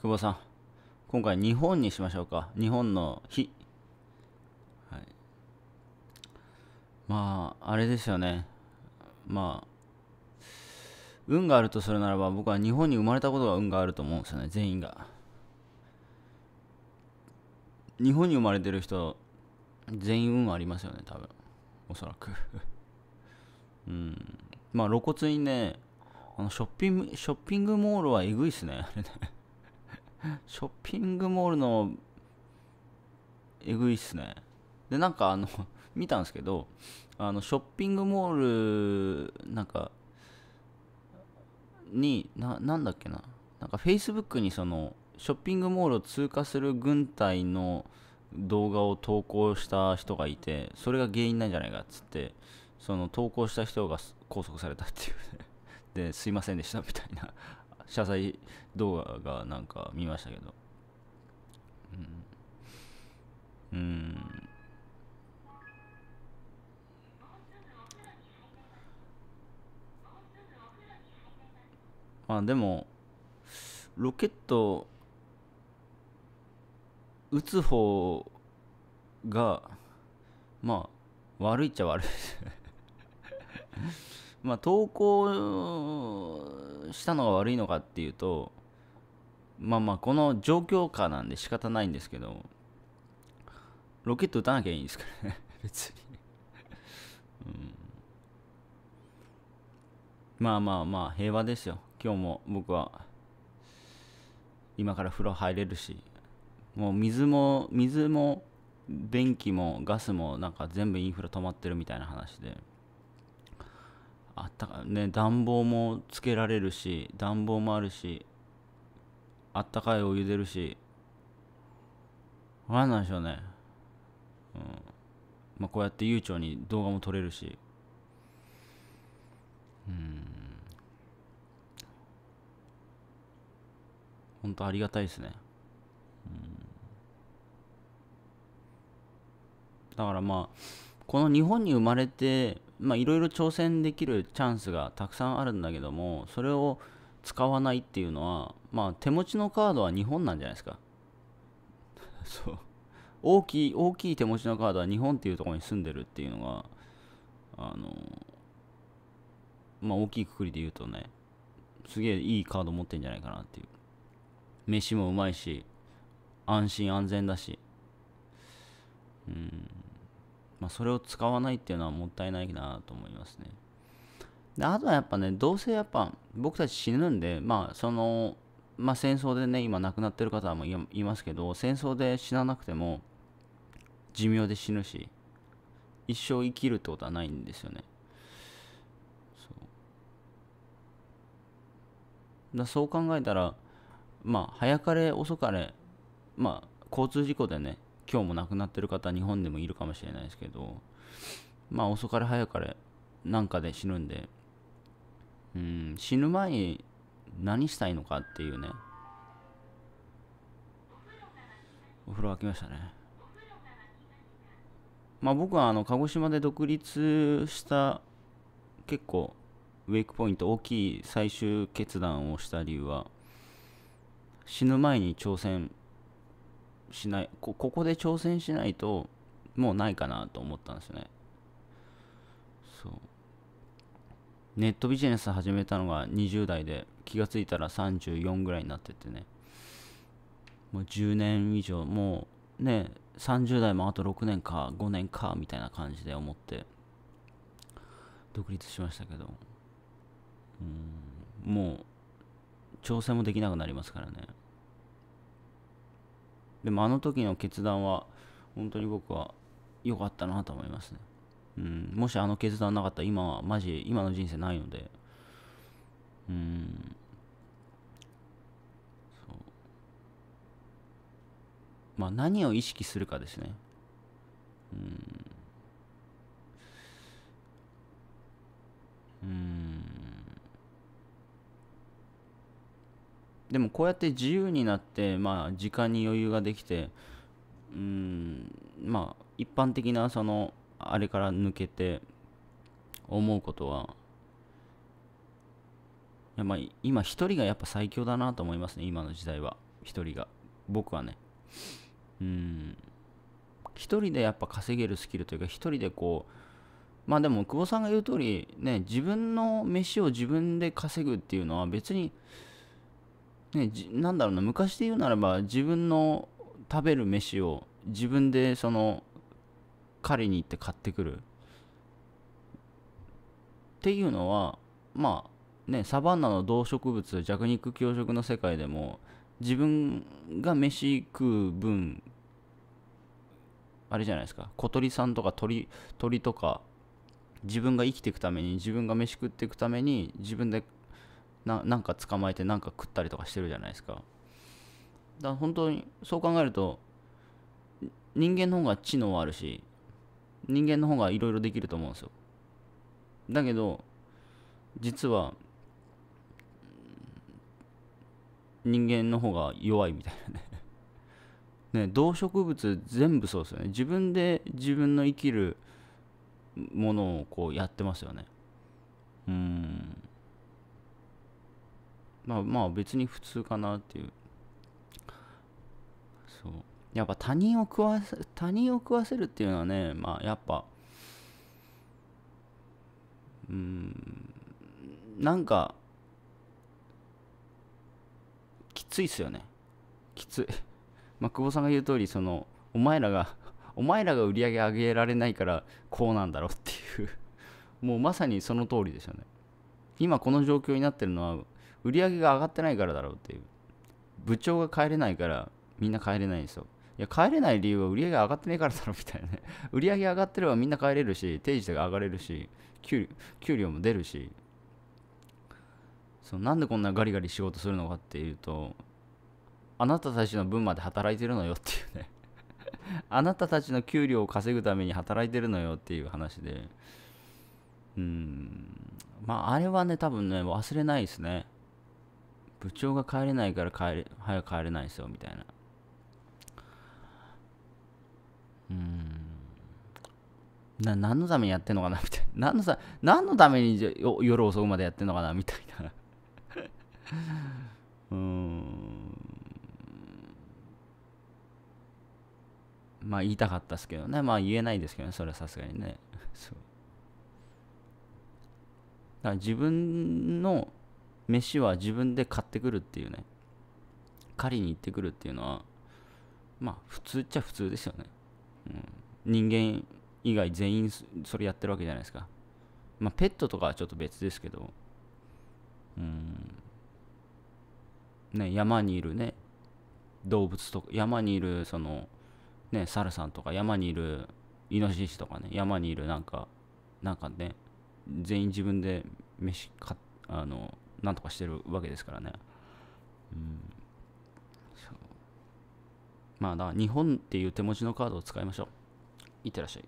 久保さん、今回日本にしましょうか。日本の日。はい、まあ、あれですよね。まあ、運があるとするならば、僕は日本に生まれたことが運があると思うんですよね、全員が。日本に生まれてる人、全員運ありますよね、多分。おそらく うん。まあ、露骨にね、あのショッピング、ショッピングモールはえぐいっすね、あれねショッピングモールの、えぐいっすね。で、なんかあの、見たんですけど、あの、ショッピングモール、なんか、に、な、なんだっけな。なんか Facebook にその、ショッピングモールを通過する軍隊の動画を投稿した人がいて、それが原因なんじゃないかっつって、その投稿した人が拘束されたっていう、ね。で、すいませんでしたみたいな謝罪動画がなんか見ましたけどうん、うんまあでも、ロケット、打つ方が、まあ、悪いっちゃ悪いですまあ、投稿したのが悪いのかっていうと、まあまあ、この状況下なんで仕方ないんですけど、ロケット打たなきゃいいんですかね、別にうん。まあまあまあ、平和ですよ。今日も僕は、今から風呂入れるし、もう水も、水も、電気もガスもなんか全部インフラ止まってるみたいな話で。あったかね暖房もつけられるし暖房もあるしあったかいお湯出るし何なんでしょうねうんまあこうやって悠長に動画も撮れるしうん本当ありがたいですね、うん、だからまあこの日本に生まれてまあ、いろいろ挑戦できるチャンスがたくさんあるんだけどもそれを使わないっていうのは、まあ、手持ちのカードは日本なんじゃないですか そう大きい大きい手持ちのカードは日本っていうところに住んでるっていうのがあのまあ大きいくくりで言うとねすげえいいカード持ってんじゃないかなっていう飯もうまいし安心安全だしうんまあ、それを使わないっていうのはもったいないなと思いますね。であとはやっぱね、どうせやっぱ僕たち死ぬんで、まあその、まあ、戦争でね、今亡くなってる方もいますけど、戦争で死ななくても寿命で死ぬし、一生生きるってことはないんですよね。そうだそう考えたら、まあ、早かれ遅かれ、まあ、交通事故でね、今日も亡くなってる方日本でもいるかもしれないですけどまあ遅かれ早かれなんかで死ぬんでうん死ぬ前に何したいのかっていうねお風呂沸きましたねまあ僕はあの鹿児島で独立した結構ウェイクポイント大きい最終決断をした理由は死ぬ前に挑戦しないここで挑戦しないともうないかなと思ったんですよねそうネットビジネス始めたのが20代で気がついたら34ぐらいになっててねもう10年以上もうね30代もあと6年か5年かみたいな感じで思って独立しましたけどうんもう挑戦もできなくなりますからねでもあの時の決断は、本当に僕は良かったなと思いますね。うん、もしあの決断なかったら今はマジ今の人生ないのでうんそうまあ何を意識するかですねうんうんでもこうやって自由になって、まあ、時間に余裕ができて、うん、まあ、一般的な、その、あれから抜けて、思うことは、やまあ、今一人がやっぱ最強だなと思いますね、今の時代は。一人が。僕はね。うん。一人でやっぱ稼げるスキルというか、一人でこう、まあでも久保さんが言う通りね自分の飯を自分で稼ぐっていうのは別にね、じなんだろうな昔で言うならば自分の食べる飯を自分でその狩りに行って買ってくるっていうのはまあねサバンナの動植物弱肉強食の世界でも自分が飯食う分あれじゃないですか小鳥さんとか鳥鳥とか自分が生きていくために自分が飯食っていくために自分でななんか捕まえてなんか食ったりとかしてるじゃないですか。だ本当にそう考えると人間の方が知能あるし人間の方がいろいろできると思うんですよ。だけど実は人間の方が弱いみたいなね ね動植物全部そうですよね自分で自分の生きるものをこうやってますよねうんまあまあ別に普通かなっていう。そう。やっぱ他人を食わせ、他人を食わせるっていうのはね、まあやっぱ、うん、なんか、きついっすよね。きつい。まあ久保さんが言う通り、その、お前らが、お前らが売り上げ上げられないからこうなんだろうっていう もうまさにその通りですよね。今この状況になってるのは売り上げが上がってないからだろうっていう部長が帰れないからみんな帰れないんですよいや帰れない理由は売り上げ上がってねえからだろみたいなね 売り上げ上がってればみんな帰れるし定時で上がれるし給料も出るしそのなんでこんなガリガリ仕事するのかっていうとあなたたちの分まで働いてるのよっていうね あなたたちの給料を稼ぐために働いてるのよっていう話でうんまああれはね多分ね忘れないですね部長が帰れないから帰れ早く帰れないっですよみたいなうんな何のためにやってんのかなみたいな 何のさ何のために夜遅くまでやってんのかなみたいな うんまあ言いたかったですけどねまあ言えないですけどねそれはさすがにね そうだから自分の飯は自分で買ってくるっていうね狩りに行ってくるっていうのはまあ普通っちゃ普通ですよね、うん、人間以外全員それやってるわけじゃないですかまあペットとかはちょっと別ですけどうんね山にいるね動物とか山にいるそのね猿さんとか山にいるイノシシとかね山にいるなんかなんかね全員自分で飯かあのなんとかしてるわけですからね。うん、まあ日本っていう手持ちのカードを使いましょう。いってらっしゃい。